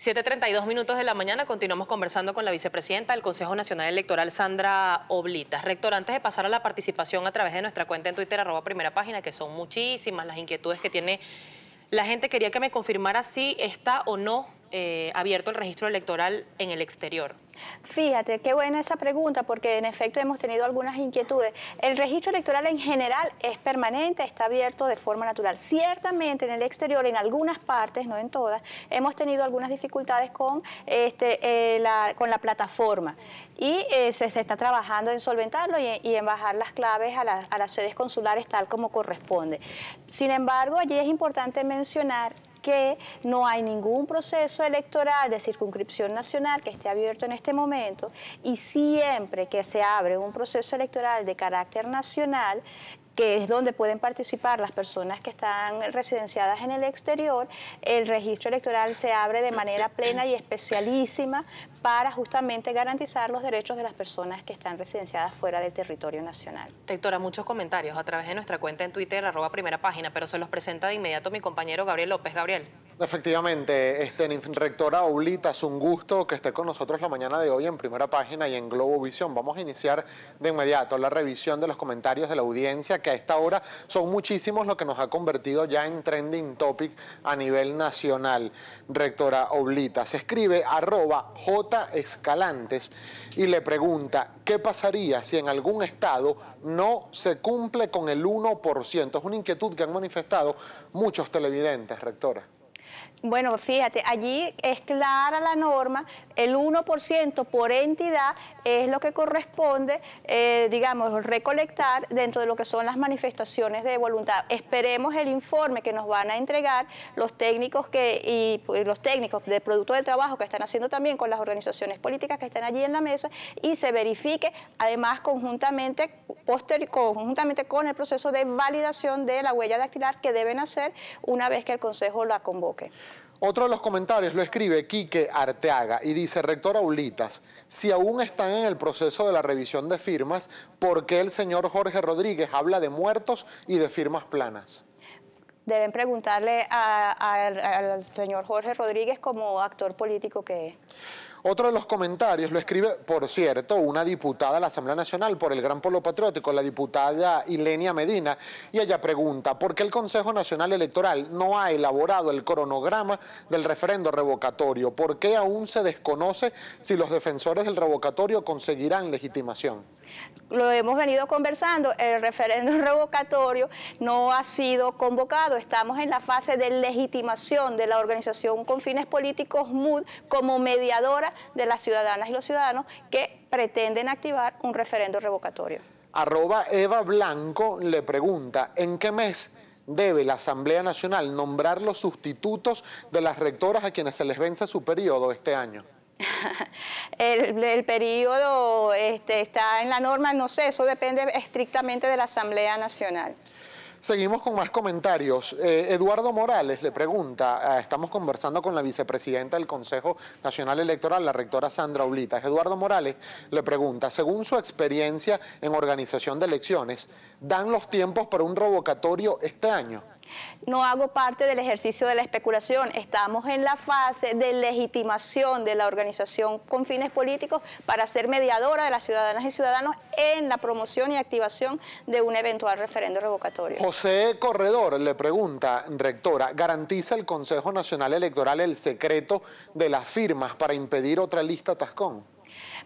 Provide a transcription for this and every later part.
7.32 minutos de la mañana continuamos conversando con la vicepresidenta del Consejo Nacional Electoral, Sandra Oblitas. Rector, antes de pasar a la participación a través de nuestra cuenta en Twitter, arroba primera página, que son muchísimas las inquietudes que tiene la gente, quería que me confirmara si está o no eh, abierto el registro electoral en el exterior. Fíjate, qué buena esa pregunta, porque en efecto hemos tenido algunas inquietudes. El registro electoral en general es permanente, está abierto de forma natural. Ciertamente en el exterior, en algunas partes, no en todas, hemos tenido algunas dificultades con, este, eh, la, con la plataforma y eh, se, está trabajando en solventarlo y, en bajar las claves a las sedes consulares tal como corresponde. Sin embargo, allí es importante mencionar que no hay ningún proceso electoral de circunscripción nacional que esté abierto en este momento y siempre que se abre un proceso electoral de carácter nacional, que es donde pueden participar las personas que están residenciadas en el exterior, el registro electoral se abre de manera plena y especialísima para justamente garantizar los derechos de las personas que están residenciadas fuera del territorio nacional. Rectora, muchos comentarios a través de nuestra cuenta en Twitter, arroba primera página, pero se los presenta de inmediato mi compañero Gabriel López. Gabriel. Efectivamente, este, rectora Oblita, es un gusto que esté con nosotros la mañana de hoy en primera página y en Globovisión. Vamos a iniciar de inmediato la revisión de los comentarios de la audiencia, que a esta hora son muchísimos lo que nos ha convertido ya en trending topic a nivel nacional. Rectora Oblita, se escribe arroba J y le pregunta, ¿qué pasaría si en algún estado no se cumple con el 1%? Es una inquietud que han manifestado muchos televidentes, rectora. Bueno, fíjate, allí es clara la norma, el 1% por entidad es lo que corresponde, eh, digamos, recolectar dentro de lo que son las manifestaciones de voluntad. Esperemos el informe que nos van a entregar los técnicos que y pues, los técnicos de producto del trabajo que están haciendo también con las organizaciones políticas que están allí en la mesa y se verifique además conjuntamente conjuntamente con el proceso de validación de la huella de alquilar que deben hacer una vez que el Consejo la convoque. Otro de los comentarios lo escribe Quique Arteaga y dice, rector Aulitas, si aún están en el proceso de la revisión de firmas, ¿por qué el señor Jorge Rodríguez habla de muertos y de firmas planas? Deben preguntarle al, al señor Jorge Rodríguez como actor político que es. Otro de los comentarios lo escribe, por cierto, una diputada de la Asamblea Nacional por el Gran Polo Patriótico, la diputada Ilenia Medina, y ella pregunta, ¿por qué el Consejo Nacional Electoral no ha elaborado el cronograma del referendo revocatorio? ¿Por qué aún se desconoce si los defensores del revocatorio conseguirán legitimación? lo hemos venido conversando, el referéndum revocatorio no ha sido convocado. Estamos en la fase de legitimación de la organización con fines políticos MUD como mediadora de las ciudadanas y los ciudadanos que pretenden activar un referéndum revocatorio. Arroba Eva Blanco le pregunta, ¿en qué mes debe la Asamblea Nacional nombrar los sustitutos de las rectoras a quienes se les vence su periodo este año? el, periodo este, está en la norma, no sé, eso depende estrictamente de la Asamblea Nacional. Seguimos con más comentarios. Eh, Eduardo Morales le pregunta, ah, estamos conversando con la vicepresidenta del Consejo Nacional Electoral, la rectora Sandra Ulitas. Eduardo Morales le pregunta, según su experiencia en organización de elecciones, ¿dan los tiempos para un revocatorio este año? no hago parte del ejercicio de la especulación. Estamos en la fase de legitimación de la organización con fines políticos para ser mediadora de las ciudadanas y ciudadanos en la promoción y activación de un eventual referendo revocatorio. José Corredor le pregunta, rectora, ¿garantiza el Consejo Nacional Electoral el secreto de las firmas para impedir otra lista Tascón?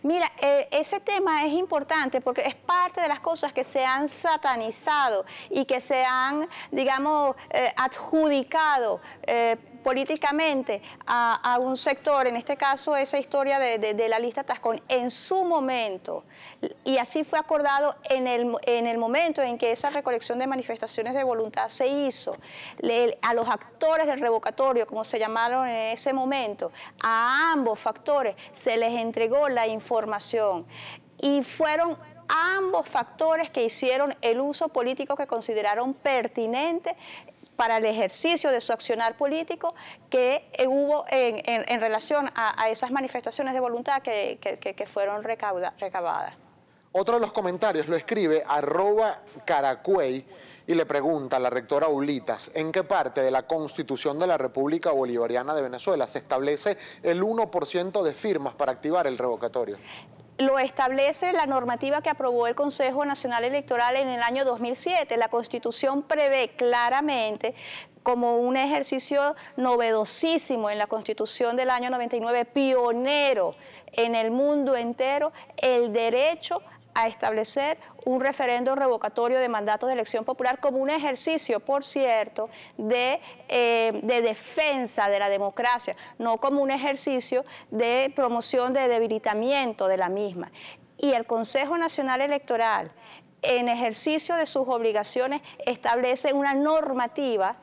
Mira, eh, ese tema es importante porque es parte de las cosas que se han satanizado y que se han, digamos, eh, adjudicado. Eh, políticamente a, un sector, en este caso esa historia de, la lista Tascón, en su momento, y así fue acordado en el, momento en que esa recolección de manifestaciones de voluntad se hizo, a los actores del revocatorio, como se llamaron en ese momento, a ambos factores se les entregó la información y fueron ambos factores que hicieron el uso político que consideraron pertinente para el ejercicio de su accionar político que hubo en, relación a, esas manifestaciones de voluntad que, fueron recabadas. Otro de los comentarios lo escribe arroba caracuey y le pregunta a la rectora Ulitas en qué parte de la Constitución de la República Bolivariana de Venezuela se establece el 1% de firmas para activar el revocatorio lo establece la normativa que aprobó el Consejo Nacional Electoral en el año 2007. La Constitución prevé claramente como un ejercicio novedosísimo en la Constitución del año 99, pionero en el mundo entero, el derecho a establecer un referendo revocatorio de mandato de elección popular como un ejercicio, por cierto, de, eh, de, defensa de la democracia, no como un ejercicio de promoción de debilitamiento de la misma. Y el Consejo Nacional Electoral, en ejercicio de sus obligaciones, establece una normativa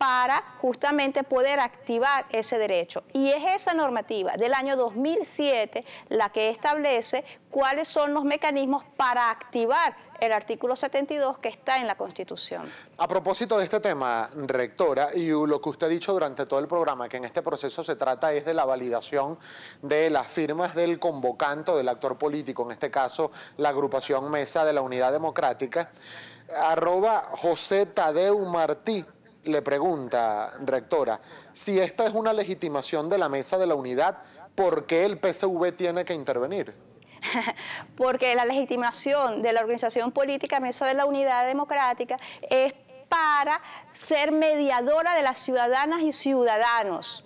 para justamente poder activar ese derecho. Y es esa normativa del año 2007 la que establece cuáles son los mecanismos para activar el artículo 72 que está en la Constitución. A propósito de este tema, rectora, y lo que usted ha dicho durante todo el programa, que en este proceso se trata es de la validación de las firmas del convocante del actor político, en este caso la agrupación Mesa de la Unidad Democrática, arroba José Tadeu Martí le pregunta, rectora, si esta es una legitimación de la mesa de la unidad, ¿por qué el PSV tiene que intervenir? Porque la legitimación de la organización política Mesa de la Unidad Democrática es para ser mediadora de las ciudadanas y ciudadanos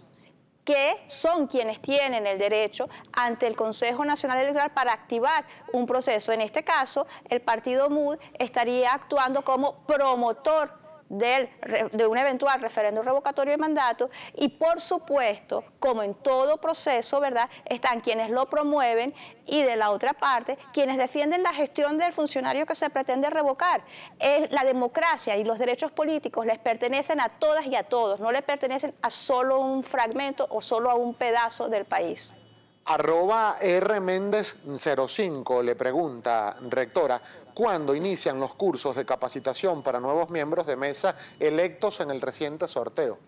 que son quienes tienen el derecho ante el Consejo Nacional Electoral para activar un proceso. En este caso, el partido MUD estaría actuando como promotor de un eventual referéndum revocatorio de mandato y por supuesto, como en todo proceso, ¿verdad? Están quienes lo promueven y de la otra parte, quienes defienden la gestión del funcionario que se pretende revocar. la democracia y los derechos políticos les pertenecen a todas y a todos, no le pertenecen a solo un fragmento o solo a un pedazo del país. Arroba R Méndez 05 le pregunta, rectora, cuándo inician los cursos de capacitación para nuevos miembros de mesa electos en el reciente sorteo.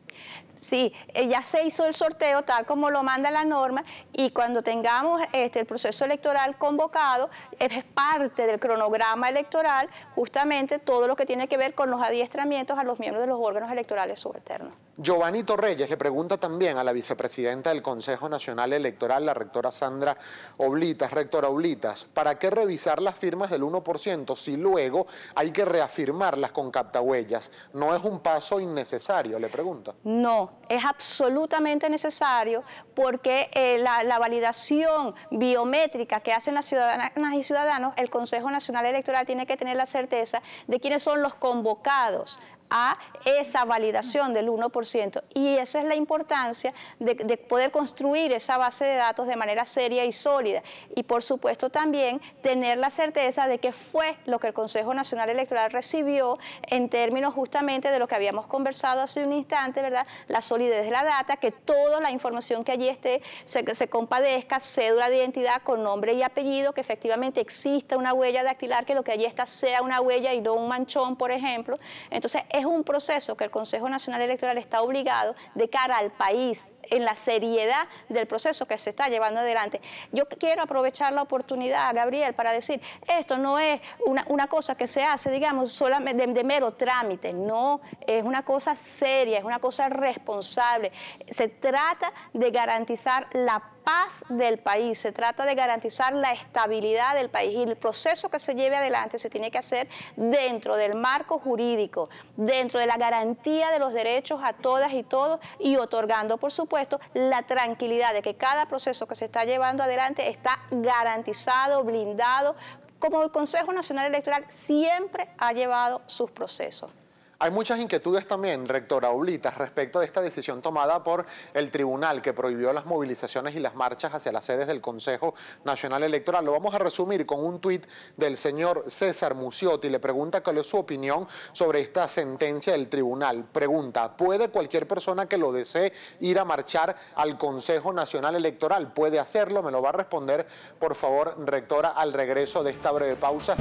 Sí, eh, ya se hizo el sorteo tal como lo manda la norma y cuando tengamos este, el proceso electoral convocado, es parte del cronograma electoral justamente todo lo que tiene que ver con los adiestramientos a los miembros de los órganos electorales subalternos. Giovanni Torreyes le pregunta también a la vicepresidenta del Consejo Nacional Electoral, la rectora Sandra Oblitas, rectora Oblitas, ¿para qué revisar las firmas del 1% si luego hay que reafirmarlas con captahuellas? ¿No es un paso innecesario? Le pregunto. No, es absolutamente necesario porque eh, la, validación biométrica que hacen las ciudadanas y ciudadanos, el Consejo Nacional Electoral tiene que tener la certeza de quiénes son los convocados a esa validación del 1%. Y esa es la importancia de, poder construir esa base de datos de manera seria y sólida. Y por supuesto también tener la certeza de que fue lo que el Consejo Nacional Electoral recibió en términos justamente de lo que habíamos conversado hace un instante, ¿verdad? La solidez de la data, que toda la información que allí esté se, se compadezca, cédula de identidad con nombre y apellido, que efectivamente exista una huella dactilar, que lo que allí está sea una huella y no un manchón, por ejemplo. Entonces, es un proceso que el Consejo Nacional Electoral está obligado de cara al país en la seriedad del proceso que se está llevando adelante. Yo quiero aprovechar la oportunidad, Gabriel, para decir, esto no es una, cosa que se hace, digamos, solamente de, mero trámite, no, es una cosa seria, es una cosa responsable. Se trata de garantizar la paz del país, se trata de garantizar la estabilidad del país y el proceso que se lleve adelante se tiene que hacer dentro del marco jurídico, dentro de la garantía de los derechos a todas y todos y otorgando, por supuesto, supuesto, la tranquilidad de que cada proceso que se está llevando adelante está garantizado, blindado, como el Consejo Nacional Electoral siempre ha llevado sus procesos. Hay muchas inquietudes también, rectora Oblitas, respecto de esta decisión tomada por el tribunal que prohibió las movilizaciones y las marchas hacia las sedes del Consejo Nacional Electoral. Lo vamos a resumir con un tuit del señor César Muciotti. Le pregunta cuál es su opinión sobre esta sentencia del tribunal. Pregunta, ¿puede cualquier persona que lo desee ir a marchar al Consejo Nacional Electoral? ¿Puede hacerlo? Me lo va a responder, por favor, rectora, al regreso de esta breve pausa.